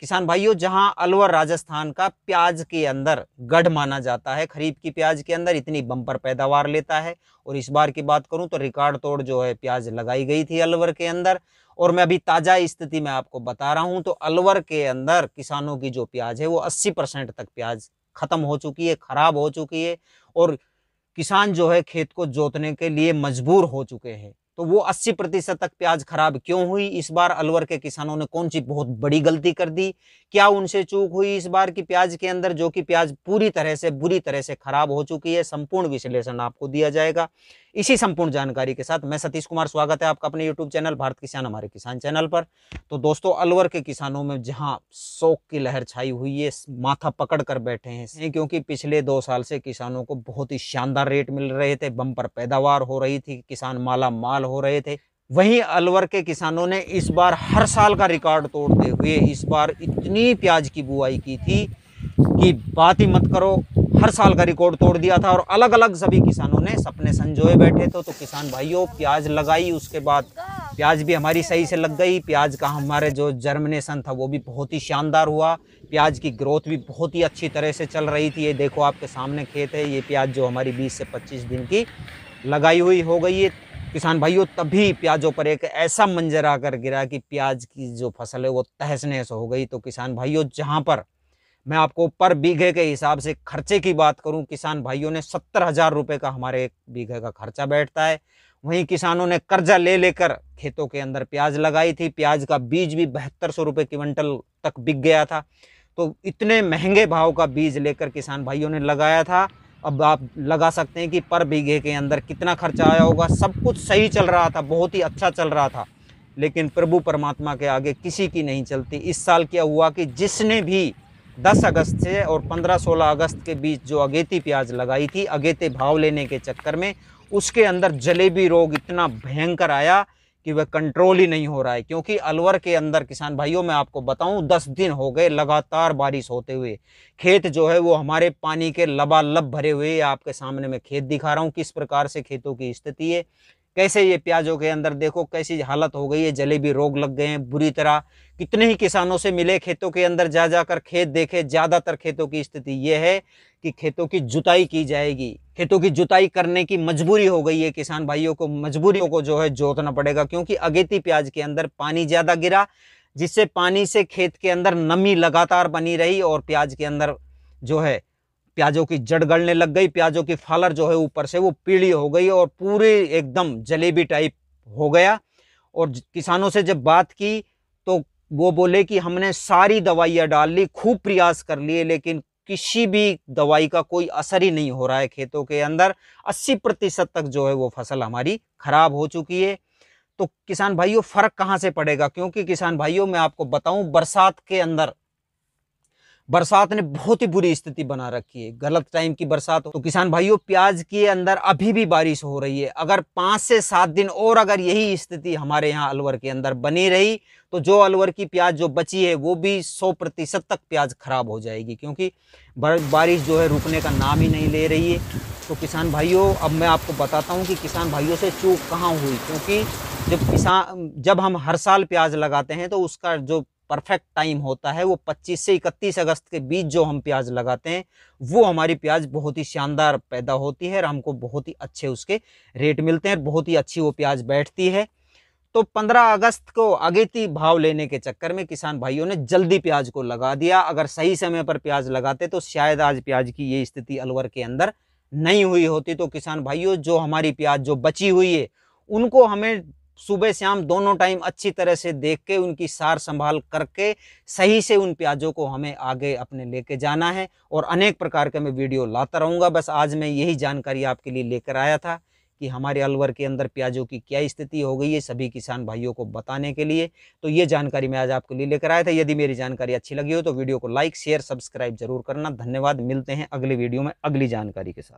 किसान भाइयों जहां अलवर राजस्थान का प्याज के अंदर गढ़ माना जाता है खरीफ की प्याज के अंदर इतनी बम्पर पैदावार लेता है और इस बार की बात करूं तो रिकॉर्ड तोड़ जो है प्याज लगाई गई थी अलवर के अंदर और मैं अभी ताज़ा स्थिति में आपको बता रहा हूं तो अलवर के अंदर किसानों की जो प्याज है वो अस्सी परसेंट तक प्याज ख़त्म हो चुकी है ख़राब हो चुकी है और किसान जो है खेत को जोतने के लिए मजबूर हो चुके हैं तो वो 80 प्रतिशत तक प्याज खराब क्यों हुई इस बार अलवर के किसानों ने कौन सी बहुत बड़ी गलती कर दी क्या उनसे चूक हुई इस बार की प्याज के अंदर जो कि प्याज पूरी तरह से बुरी तरह से खराब हो चुकी है संपूर्ण विश्लेषण आपको दिया जाएगा इसी संपूर्ण जानकारी के साथ मैं सतीश कुमार स्वागत है आपका अपने यूट्यूब चैनल भारत किसान हमारे किसान चैनल पर तो दोस्तों अलवर के किसानों में जहाँ शोक की लहर छाई हुई है माथा पकड़ कर बैठे हैं क्योंकि पिछले दो साल से किसानों को बहुत ही शानदार रेट मिल रहे थे बम पैदावार हो रही थी किसान माला माल हो रहे थे वहीं अलवर के किसानों ने इस बार हर साल का रिकॉर्ड तोड़ते हुए इस बार इतनी प्याज की बुआई की थी कि बात ही मत करो हर साल का रिकॉर्ड तोड़ दिया था और अलग अलग सभी किसानों ने सपने संजोए बैठे थे तो किसान भाइयों प्याज लगाई उसके बाद प्याज भी हमारी सही से लग गई प्याज का हमारे जो जर्मिनेशन था वो भी बहुत ही शानदार हुआ प्याज की ग्रोथ भी बहुत ही अच्छी तरह से चल रही थी ये देखो आपके सामने खेत है ये प्याज जो हमारी बीस से पच्चीस दिन की लगाई हुई हो गई है किसान भाइयों तभी प्याजों पर एक ऐसा मंजर आकर गिरा कि प्याज की जो फसल है वो तहस नहस हो गई तो किसान भाइयों जहाँ पर मैं आपको पर बीघे के हिसाब से खर्चे की बात करूं किसान भाइयों ने सत्तर हजार रुपये का हमारे एक बीघे का खर्चा बैठता है वहीं किसानों ने कर्जा ले लेकर खेतों के अंदर प्याज लगाई थी प्याज का बीज भी बहत्तर सौ रुपये क्विंटल तक बिक गया था तो इतने महंगे भाव का बीज लेकर किसान भाइयों ने लगाया था अब आप लगा सकते हैं कि पर बीघे के अंदर कितना खर्चा आया होगा सब कुछ सही चल रहा था बहुत ही अच्छा चल रहा था लेकिन प्रभु परमात्मा के आगे किसी की नहीं चलती इस साल क्या हुआ कि जिसने भी 10 अगस्त से और 15-16 अगस्त के बीच जो अगेती प्याज लगाई थी अगेते भाव लेने के चक्कर में उसके अंदर जलेबी रोग इतना भयंकर आया कि वह कंट्रोल ही नहीं हो रहा है क्योंकि अलवर के अंदर किसान भाइयों मैं आपको बताऊं दस दिन हो गए लगातार बारिश होते हुए खेत जो है वो हमारे पानी के लबालब भरे हुए आपके सामने मैं खेत दिखा रहा हूं किस प्रकार से खेतों की स्थिति है कैसे ये प्याजों के अंदर देखो कैसी हालत हो गई है जलेबी रोग लग गए हैं बुरी तरह कितने ही किसानों से मिले खेतों के अंदर जा जाकर खेत देखे ज़्यादातर खेतों की स्थिति ये है कि खेतों की जुताई की जाएगी खेतों की जुताई करने की मजबूरी हो गई है किसान भाइयों को मजबूरियों को जो है जोतना पड़ेगा क्योंकि अगेती प्याज के अंदर पानी ज़्यादा गिरा जिससे पानी से खेत के अंदर नमी लगातार बनी रही और प्याज के अंदर जो है प्याजों की जड़ गलने लग गई प्याजों की फालर जो है ऊपर से वो पीली हो गई और पूरी एकदम जलेबी टाइप हो गया और किसानों से जब बात की तो वो बोले कि हमने सारी दवाइयाँ डाल ली खूब प्रयास कर लिए लेकिन किसी भी दवाई का कोई असर ही नहीं हो रहा है खेतों के अंदर 80 प्रतिशत तक जो है वो फसल हमारी खराब हो चुकी है तो किसान भाइयों फ़र्क कहाँ से पड़ेगा क्योंकि किसान भाइयों मैं आपको बताऊं बरसात के अंदर बरसात ने बहुत ही बुरी स्थिति बना रखी है गलत टाइम की बरसात हो तो किसान भाइयों प्याज के अंदर अभी भी बारिश हो रही है अगर पाँच से सात दिन और अगर यही स्थिति हमारे यहाँ अलवर के अंदर बनी रही तो जो अलवर की प्याज जो बची है वो भी सौ प्रतिशत तक प्याज खराब हो जाएगी क्योंकि बारिश जो है रुकने का नाम ही नहीं ले रही है तो किसान भाइयों अब मैं आपको बताता हूँ कि किसान भाइयों से चूक कहाँ हुई क्योंकि जब किसान जब हम हर साल प्याज लगाते हैं तो उसका जो परफेक्ट टाइम होता है वो 25 से 31 अगस्त के बीच जो हम प्याज लगाते हैं वो हमारी प्याज बहुत ही शानदार पैदा होती है और हमको बहुत ही अच्छे उसके रेट मिलते हैं बहुत ही अच्छी वो प्याज बैठती है तो 15 अगस्त को अगेती भाव लेने के चक्कर में किसान भाइयों ने जल्दी प्याज को लगा दिया अगर सही समय पर प्याज लगाते तो शायद आज प्याज की ये स्थिति अलवर के अंदर नहीं हुई होती तो किसान भाइयों जो हमारी प्याज जो बची हुई है उनको हमें सुबह शाम दोनों टाइम अच्छी तरह से देख के उनकी सार संभाल करके सही से उन प्याजों को हमें आगे अपने लेके जाना है और अनेक प्रकार के मैं वीडियो लाता रहूँगा बस आज मैं यही जानकारी आपके लिए लेकर आया था कि हमारे अलवर के अंदर प्याजों की क्या स्थिति हो गई है सभी किसान भाइयों को बताने के लिए तो ये जानकारी मैं आज आपके लिए लेकर आया था यदि मेरी जानकारी अच्छी लगी हो तो वीडियो को लाइक शेयर सब्सक्राइब जरूर करना धन्यवाद मिलते हैं अगले वीडियो में अगली जानकारी के साथ